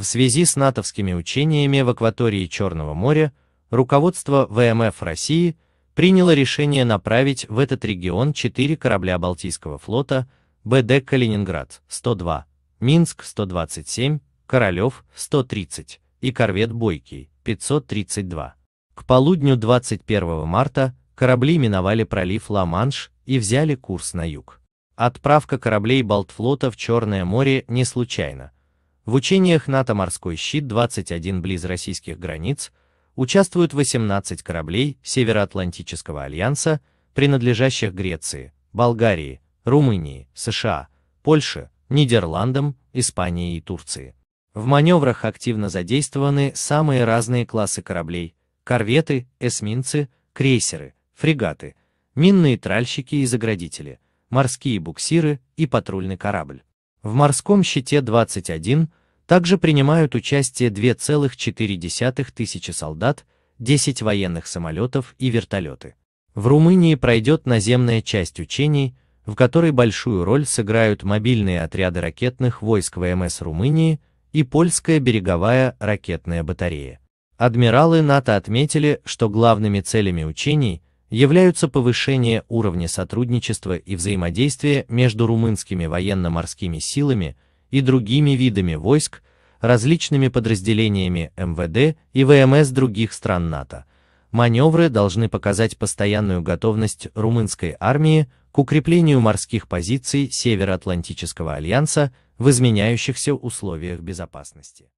В связи с натовскими учениями в акватории Черного моря, руководство ВМФ России приняло решение направить в этот регион четыре корабля Балтийского флота БД «Калининград» 102, «Минск» 127, «Королев» 130 и корвет «Бойкий» 532. К полудню 21 марта корабли миновали пролив Ла-Манш и взяли курс на юг. Отправка кораблей Балтфлота в Черное море не случайна – в учениях НАТО «Морской щит-21» близ российских границ участвуют 18 кораблей Североатлантического альянса, принадлежащих Греции, Болгарии, Румынии, США, Польше, Нидерландам, Испании и Турции. В маневрах активно задействованы самые разные классы кораблей – корветы, эсминцы, крейсеры, фрегаты, минные тральщики и заградители, морские буксиры и патрульный корабль. В морском щите 21 также принимают участие 2,4 тысячи солдат, 10 военных самолетов и вертолеты. В Румынии пройдет наземная часть учений, в которой большую роль сыграют мобильные отряды ракетных войск ВМС Румынии и польская береговая ракетная батарея. Адмиралы НАТО отметили, что главными целями учений – являются повышение уровня сотрудничества и взаимодействия между румынскими военно-морскими силами и другими видами войск, различными подразделениями МВД и ВМС других стран НАТО. Маневры должны показать постоянную готовность румынской армии к укреплению морских позиций Североатлантического альянса в изменяющихся условиях безопасности.